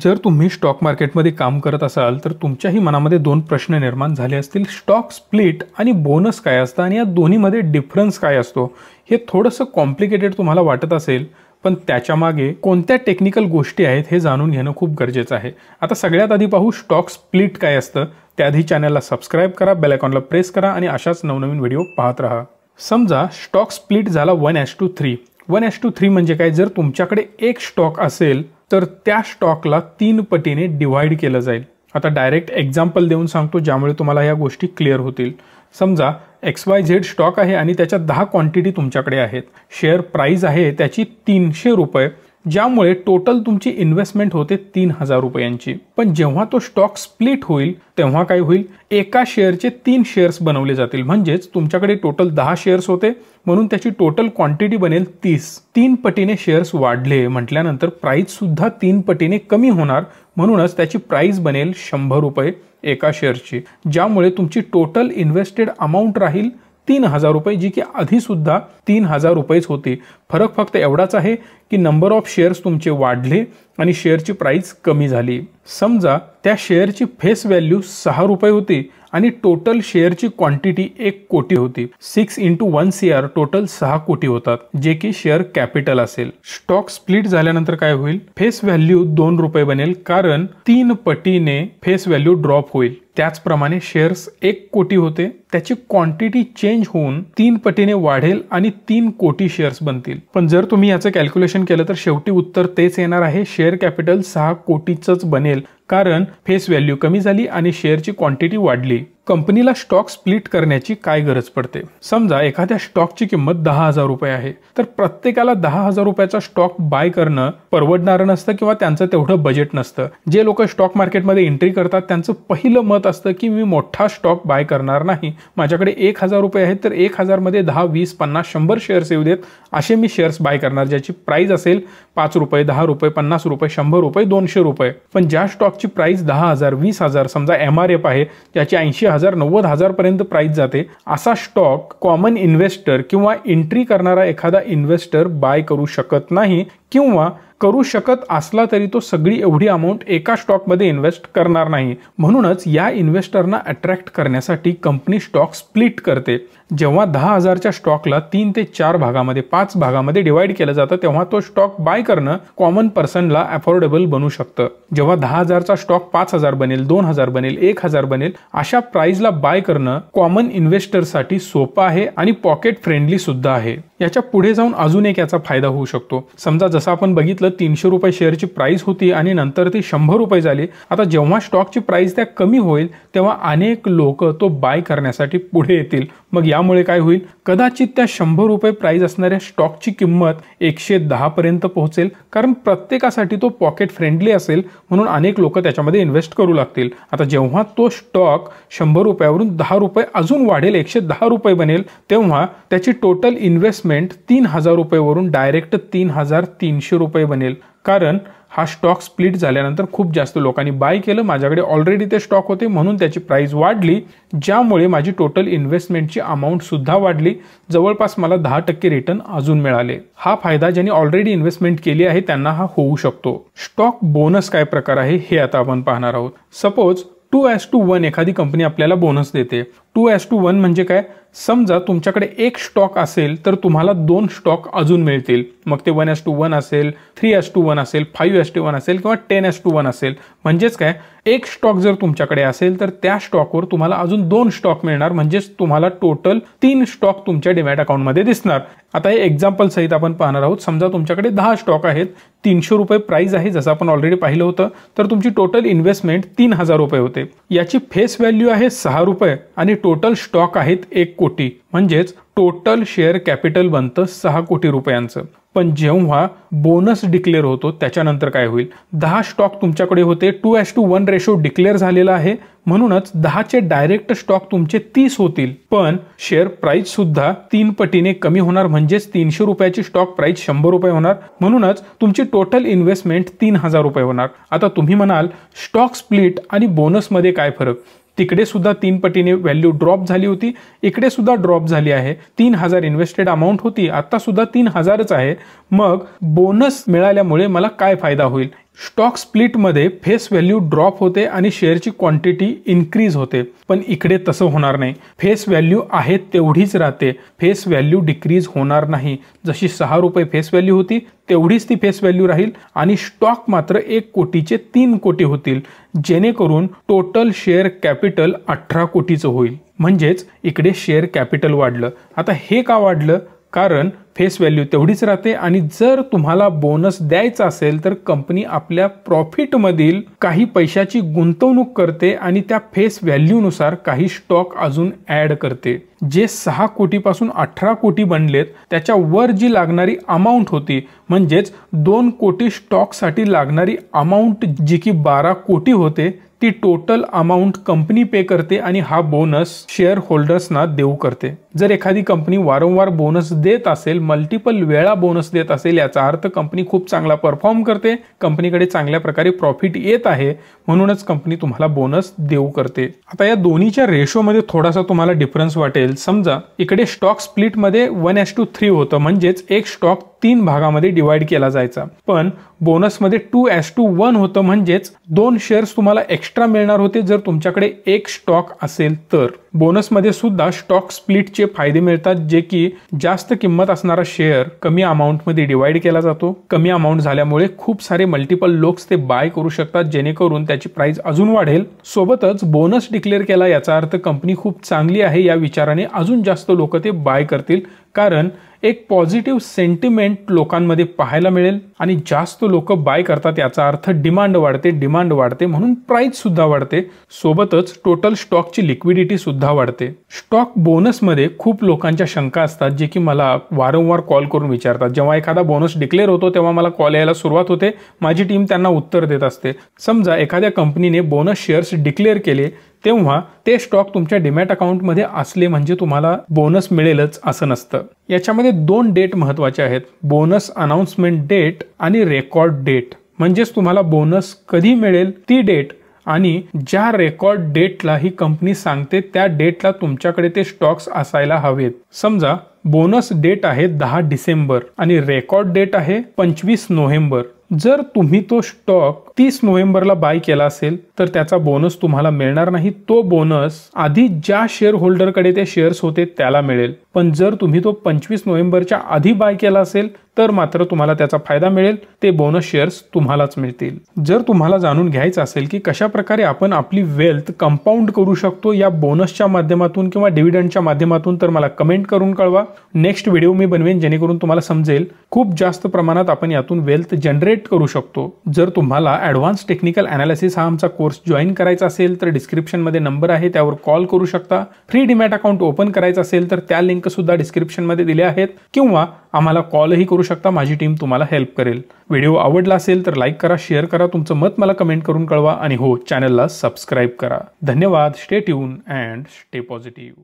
जर तुम्ही स्टॉक मार्केटमध्ये काम करत असाल तर तुमच्याही मनामध्ये दोन प्रश्न निर्माण झाले असतील स्टॉक स्प्लिट आणि बोनस काय असतं आणि या दोन्हीमध्ये डिफरन्स काय असतो हे थोडंसं कॉम्प्लिकेटेड तुम्हाला वाटत असेल पण त्याच्यामागे कोणत्या टेक्निकल गोष्टी आहेत हे जाणून घेणं खूप गरजेचं आहे आता सगळ्यात आधी पाहू स्टॉक स्प्लिट काय असतं त्याआधी चॅनलला सबस्क्राईब करा बेलायकॉनला प्रेस करा आणि अशाच नवनवीन व्हिडिओ पाहत राहा समजा स्टॉक स्प्लिट झाला one is to three one is to three म्हणजे काय जर तुमच्याकडे एक स्टॉक असेल तर त्या स्टॉकला तीन पटीने डिवाईड केलं जाईल आता डायरेक्ट एक्झाम्पल देऊन सांगतो ज्यामुळे तुम्हाला या गोष्टी क्लिअर होतील समजा एक्स वाय झेड स्टॉक आहे आणि त्याच्या दहा क्वांटिटी तुमच्याकडे आहेत शेअर प्राईज आहे त्याची तीनशे रुपये ज्यामुळे टोटल तुमची इन्व्हेस्टमेंट होते तीन हजार रुपयांची पण जेव्हा तो स्टॉक स्प्लिट होईल तेव्हा काय होईल एका शेअरचे तीन शेअर्स बनवले जातील म्हणजेच तुमच्याकडे टोटल दहा शेअर्स होते म्हणून त्याची टोटल क्वांटिटी बनेल तीस तीन पटीने शेअर्स वाढले म्हटल्यानंतर प्राईस सुद्धा तीन पटीने कमी होणार म्हणूनच त्याची प्राईस बनेल शंभर रुपये एका शेअरची ज्यामुळे तुमची टोटल इन्व्हेस्टेड अमाऊंट राहील तीन हजार रुपये जी की सुद्धा तीन हजार रुपयेच होती फरक फक्त एवढाच आहे की नंबर ऑफ शेअर्स तुमचे वाढले आणि शेअरची प्राइस कमी झाली समजा त्या शेअरची फेस व्हॅल्यू सहा रुपये होती आणि टोटल शेअरची क्वांटिटी एक कोटी होती six into one C R total सहा कोटी होतात जे की शेअर कॅपिटल असेल स्टॉक स्प्लिट झाल्यानंतर काय होईल फेस व्हॅल्यू दोन रुपये बनेल कारण तीन पटीने फेस व्हॅल्यू ड्रॉप होईल त्याचप्रमाणे शेअर्स एक कोटी होते त्याची क्वांटिटी चेंज होऊन तीन पटीने वाढेल आणि तीन कोटी शेअर्स बनतील पण जर तुम्ही याचं कॅल्क्युलेशन केलं तर शेवटी उत्तर तेच येणार आहे शेअर कॅपिटल सहा कोटीचंच बनेल कारण फेस व्हॅल्यू कमी झाली आणि शेअरची क्वांटिटी वाढली कंपनीला स्टॉक स्प्लिट करण्याची काय गरज पडते समजा एखाद्या स्टॉकची किंमत दहा हजार रुपये आहे तर प्रत्येकाला दहा हजार रुपयाचा स्टॉक बाय करणं परवडणारं नसतं किंवा त्यांचं तेवढं बजेट नसतं जे लोक स्टॉक मार्केटमध्ये एंट्री करतात त्यांचं पहिलं मत असतं की मी मोठा स्टॉक बाय करणार नाही माझ्याकडे एक हजार रुपये आहेत तर एक हजारमध्ये दहा वीस पन्नास शंभर शेअर्स येऊ देत असे मी शेअर्स बाय करणार ज्याची प्राईज असेल पाच रुपये दहा रुपये पन्नास रुपये शंभर रुपये दोनशे रुपये पण ज्या स्टॉकची प्राईस दहा हजार वीस हजार समजा एम आर एफ आहे त्याची ऐंशी हजार नव्वद हजारपर्यंत प्राईस जाते असा स्टॉक कॉमन इन्व्हेस्टर किंवा एंट्री करणारा एखादा इन्व्हेस्टर बाय करू शकत नाही किंवा करू शकत असला तरी तो सगळी एवढी अमाऊंट एका स्टॉकमध्ये इन्व्हेस्ट करणार नाही म्हणूनच या इन्व्हेस्टरना अट्रॅक्ट करण्यासाठी कंपनी स्टॉक स्प्लिट करते जेव्हा दहा हजारच्या स्टॉकला तीन ते चार भागामध्ये पाच भागामध्ये डिवाइड केलं जातं तेव्हा तो स्टॉक बाय करणं कॉमन पर्सनला अफोर्डेबल बनू शकतं जेव्हा दहा हजारचा स्टॉक पाच हजार बनेल दोन हजार बनेल एक हजार बनेल अशा प्राइसला बाय करणं कॉमन इन्व्हेस्टरसाठी सोपं आहे आणि पॉकेट फ्रेंडली सुद्धा आहे याच्या पुढे जाऊन अजून एक याचा फायदा होऊ शकतो समजा जसं आपण बघितलं तीनशे रुपये शेअरची प्राइस होती आणि नंतर ती शंभर रुपये झाली आता जेव्हा स्टॉकची प्राइस त्या कमी होईल तेव्हा अनेक लोक तो बाय करण्यासाठी पुढे येतील मग यामुळे काय होईल कदाचित त्या शंभर रुपये प्राईज असणाऱ्या स्टॉकची किंमत एकशे दहापर्यंत पोहोचेल कारण प्रत्येकासाठी तो पॉकेट फ्रेंडली असेल म्हणून अनेक लोक त्याच्यामध्ये इन्व्हेस्ट करू लागतील आता जेव्हा तो स्टॉक शंभर रुपयावरून दहा रुपये अजून वाढेल एकशे दहा रुपये बनेल तेव्हा त्याची टोटल इन्व्हेस्टमेंट तीन हजार रुपयेवरून डायरेक्ट तीन हजार तीनशे रुपये बनेल कारण हा स्टॉक स्प्लिट झाल्यानंतर खूप जास्त लोकांनी बाय केलं माझ्याकडे ऑलरेडी ते स्टॉक होते म्हणून त्याची प्राईस वाढली ज्यामुळे माझी टोटल इन्व्हेस्टमेंटची सुद्धा वाढली जवळपास मला दहा टक्के रिटर्न अजून मिळाले हा फायदा ज्यांनी ऑलरेडी इन्व्हेस्टमेंट केली आहे त्यांना हा होऊ शकतो स्टॉक बोनस काय प्रकार आहे हे आता आपण पाहणार आहोत suppose two is to one एखादी कंपनी आपल्याला बोनस देते टू एस टू वन म्हणजे काय समजा तुमच्याकडे एक स्टॉक असेल तर तुम्हाला दोन स्टॉक अजून मिळतील मग ते वन एस टू वन असेल थ्री एस टू वन असेल फाईव्ह एस टू वन असेल किंवा टेन एस टू वन असेल म्हणजेच काय एक स्टॉक जर तुमच्याकडे असेल तर त्या स्टॉकवर तुम्हाला अजून दोन स्टॉक मिळणार म्हणजेच तुम्हाला टोटल तीन स्टॉक तुमच्या डिमॅट अकाउंटमध्ये दिसणार आता हे एक्झाम्पल सहित आपण पाहणार आहोत समजा तुमच्याकडे दहा स्टॉक आहेत तीनशे रुपये प्राईज आहे जसं आपण ऑलरेडी पाहिलं होतं तर तुमची टोटल इन्व्हेस्टमेंट तीन हजार रुपये होते याची फेस व्हॅल्यू आहे सहा रुपये आणि टोटल स्टॉक आहेत एक कोटी म्हणजेच टोटल शेअर कॅपिटल बनतं सहा कोटी रुपयांचं पण जेव्हा बोनस डिक्लेअर होतो त्याच्यानंतर काय होईल दहा स्टॉक तुमच्याकडे होते two is to one ratio declare झालेला आहे म्हणूनच दहाचे डायरेक्ट स्टॉक तुमचे तीस होतील पण शेअर प्राइस सुद्धा तीन पटीने कमी होणार म्हणजेच तीनशे रुपयाची स्टॉक प्राइस शंभर रुपये होणार म्हणूनच तुमची टोटल इन्व्हेस्टमेंट तीन हजार रुपये होणार आता तुम्ही म्हणाल स्टॉक स्प्लिट आणि बोनसमध्ये काय फरक तिकडे सुद्धा तीन पटीने व्हॅल्यू ड्रॉप झाली होती इकडे सुद्धा ड्रॉप झाली आहे तीन हजार इन्व्हेस्टेड अमाऊंट होती आता सुद्धा तीन हजारच आहे मग बोनस मिळाल्यामुळे मला काय फायदा होईल स्टॉक स्प्लिटमध्ये फेस व्हॅल्यू ड्रॉप होते आणि शेअरची क्वांटिटी इन्क्रीज होते पण इकडे तसं होणार नाही फेस व्हॅल्यू आहे तेवढीच राहते फेस व्हॅल्यू डिक्रीज होणार नाही जशी सहा रुपये फेस व्हॅल्यू होती तेवढीच ती फेस व्हॅल्यू राहील आणि स्टॉक मात्र एक कोटीचे तीन कोटी होतील जेणेकरून टोटल शेअर कॅपिटल अठरा कोटीचं होईल म्हणजेच इकडे शेअर कॅपिटल वाढलं आता हे का वाढलं कारण फेस व्हॅल्यू तेवढीच राहते आणि जर तुम्हाला बोनस द्यायचा असेल तर कंपनी आपल्या प्रॉफिटमधील काही पैशाची गुंतवणूक करते आणि त्या फेस नुसार काही स्टॉक अजून ॲड करते जे सहा कोटीपासून अठरा कोटी बनलेत त्याच्या वर जी लागणारी अमाऊंट होती म्हणजेच दोन कोटी स्टॉकसाठी लागणारी अमाऊंट जी की बारा कोटी होते ती टोटल अमाऊंट कंपनी पे करते आणि हा बोनस शेअर होल्डर्सना देऊ करते जर एखादी कंपनी वारंवार बोनस देत असेल मल्टिपल वेळा बोनस देत असेल याचा अर्थ कंपनी खूप चांगला परफॉर्म करते कंपनीकडे चांगल्या प्रकारे प्रॉफिट येत आहे म्हणूनच कंपनी तुम्हाला बोनस देऊ करते आता या दोन्हीच्या रेशोमध्ये थोडासा तुम्हाला डिफरन्स वाटेल समजा इकडे स्टॉक स्प्लिटमध्ये वन एस टू थ्री होतं म्हणजेच एक स्टॉक तीन भागामध्ये डिवाइड केला जायचा पण बोनसमध्ये टू एस टू वन होतं म्हणजेच दोन शेअर्स तुम्हाला एक्स्ट्रा मिळणार होते जर तुमच्याकडे एक स्टॉक असेल तर बोनसमध्ये सुद्धा स्टॉक स्प्लिटचे फायदे मिळतात जे की जास्त किंमत असणारा शेअर कमी अमाऊंटमध्ये डिवाइड केला जातो कमी अमाऊंट झाल्यामुळे खूप सारे मल्टिपल लोक ते बाय करू शकतात जेणेकरून त्याची प्राइस अजून वाढेल सोबतच बोनस डिक्लेअर केला याचा अर्थ कंपनी खूप चांगली आहे या विचाराने अजून जास्त लोक ते बाय करतील कारण एक पॉझिटिव्ह सेंटिमेंट लोकांमध्ये पाहायला मिळेल आणि जास्त लोक बाय करतात याचा अर्थ डिमांड वाढते डिमांड वाढते म्हणून सुद्धा वाढते सोबतच टोटल स्टॉकची लिक्विडिटी सुद्धा वाढते स्टॉक बोनसमध्ये खूप लोकांच्या शंका असतात जे की मला वारंवार कॉल करून विचारतात जेव्हा एखादा बोनस डिक्लेअर होतो तेव्हा मला कॉल यायला सुरुवात होते माझी टीम त्यांना उत्तर देत असते समजा एखाद्या कंपनीने बोनस शेअर्स डिक्लेअर केले तेव्हा ते स्टॉक तुमच्या डिमॅट अकाउंटमध्ये असले म्हणजे तुम्हाला बोनस मिळेलच असं नसतं याच्यामध्ये दोन डेट महत्त्वाचे आहेत बोनस अनाउन्समेंट डेट आणि रेकॉर्ड डेट म्हणजेच तुम्हाला बोनस कधी मिळेल ती डेट आणि ज्या रेकॉर्ड डेटला ही कंपनी सांगते त्या डेटला तुमच्याकडे ते स्टॉक्स असायला हवेत समजा बोनस डेट आहे दहा डिसेंबर आणि रेकॉर्ड डेट आहे पंचवीस नोव्हेंबर जर तुम्ही तो स्टॉक तीस नोव्हेंबरला बाय केला असेल तर त्याचा बोनस तुम्हाला मिळणार नाही तो बोनस आधी ज्या शेअर होल्डरकडे ते शेअर्स होते त्याला मिळेल पण जर तुम्ही तो पंचवीस नोव्हेंबरच्या आधी बाय केला असेल तर मात्र तुम्हाला त्याचा फायदा मिळेल ते बोनस शेअर्स तुम्हालाच मिळतील जर तुम्हाला जाणून घ्यायचं असेल की कशा प्रकारे आपण आपली वेल्थ कंपाऊंड करू शकतो या बोनसच्या माध्यमातून किंवा डिव्हिडंडच्या माध्यमातून तर मला कमेंट करून कळवा नेक्स्ट व्हिडिओ मी बनवेन जेणेकरून तुम्हाला समजेल खूप जास्त प्रमाणात आपण यातून वेल्थ जनरेट करू शकतो जर तुम्हाला ॲडव्हान्स टेक्निकल अॅनालिसिस हा आमचा कोर्स जॉईन करायचा असेल तर डिस्क्रिप्शनमध्ये नंबर आहे त्यावर कॉल करू शकता फ्री डिमॅट अकाउंट ओपन करायचं असेल तर त्या लिंकसुद्धा डिस्क्रिप्शनमध्ये दिल्या आहेत किंवा आम्हाला कॉलही करू शकता माझी टीम तुम्हाला हेल्प करेल व्हिडिओ आवडला असेल तर लाईक करा शेअर करा तुमचं मत मला कमेंट करून कळवा आणि हो चॅनलला सबस्क्राईब करा धन्यवाद stay tune and stay positive